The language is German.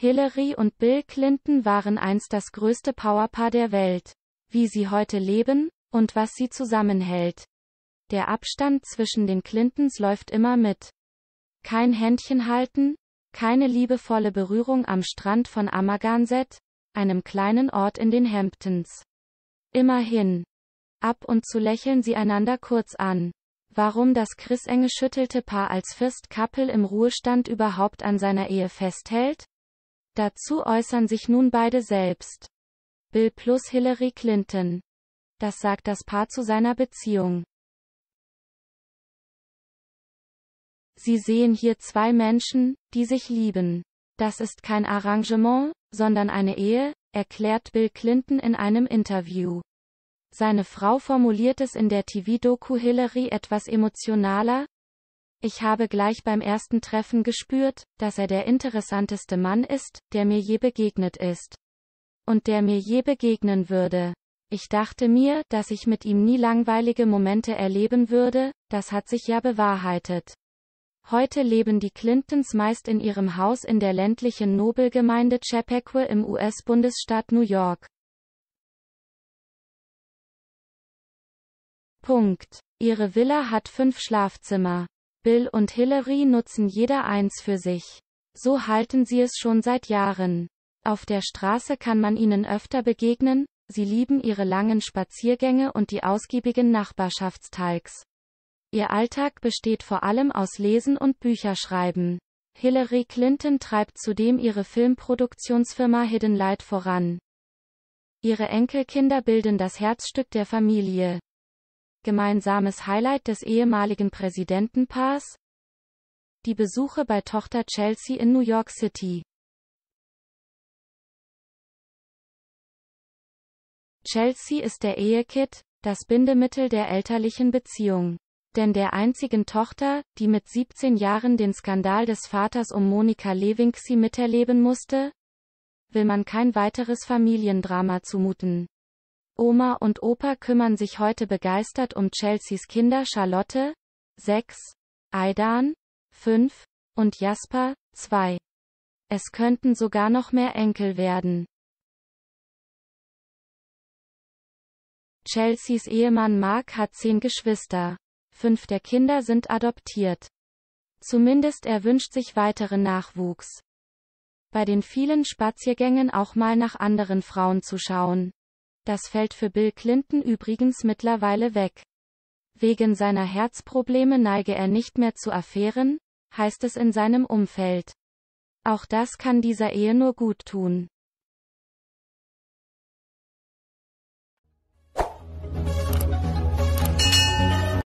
Hillary und Bill Clinton waren einst das größte Powerpaar der Welt. Wie sie heute leben, und was sie zusammenhält. Der Abstand zwischen den Clintons läuft immer mit. Kein Händchen halten, keine liebevolle Berührung am Strand von Amagansett, einem kleinen Ort in den Hamptons. Immerhin. Ab und zu lächeln sie einander kurz an. Warum das Chris-enge schüttelte Paar als First Couple im Ruhestand überhaupt an seiner Ehe festhält? Dazu äußern sich nun beide selbst. Bill plus Hillary Clinton. Das sagt das Paar zu seiner Beziehung. Sie sehen hier zwei Menschen, die sich lieben. Das ist kein Arrangement, sondern eine Ehe, erklärt Bill Clinton in einem Interview. Seine Frau formuliert es in der TV-Doku Hillary etwas emotionaler, ich habe gleich beim ersten Treffen gespürt, dass er der interessanteste Mann ist, der mir je begegnet ist. Und der mir je begegnen würde. Ich dachte mir, dass ich mit ihm nie langweilige Momente erleben würde, das hat sich ja bewahrheitet. Heute leben die Clintons meist in ihrem Haus in der ländlichen Nobelgemeinde Chappaqua im US-Bundesstaat New York. Punkt. Ihre Villa hat fünf Schlafzimmer. Bill und Hillary nutzen jeder eins für sich. So halten sie es schon seit Jahren. Auf der Straße kann man ihnen öfter begegnen, sie lieben ihre langen Spaziergänge und die ausgiebigen Nachbarschaftsteils. Ihr Alltag besteht vor allem aus Lesen und Bücherschreiben. Hillary Clinton treibt zudem ihre Filmproduktionsfirma Hidden Light voran. Ihre Enkelkinder bilden das Herzstück der Familie gemeinsames Highlight des ehemaligen Präsidentenpaars? Die Besuche bei Tochter Chelsea in New York City. Chelsea ist der Ehekit, das Bindemittel der elterlichen Beziehung. Denn der einzigen Tochter, die mit 17 Jahren den Skandal des Vaters um Monika Lewinsky miterleben musste, will man kein weiteres Familiendrama zumuten. Oma und Opa kümmern sich heute begeistert um Chelseas Kinder Charlotte, 6, Aidan, 5, und Jasper, 2. Es könnten sogar noch mehr Enkel werden. Chelseas Ehemann Mark hat zehn Geschwister. Fünf der Kinder sind adoptiert. Zumindest er wünscht sich weiteren Nachwuchs. Bei den vielen Spaziergängen auch mal nach anderen Frauen zu schauen. Das fällt für Bill Clinton übrigens mittlerweile weg. Wegen seiner Herzprobleme neige er nicht mehr zu Affären, heißt es in seinem Umfeld. Auch das kann dieser Ehe nur gut tun.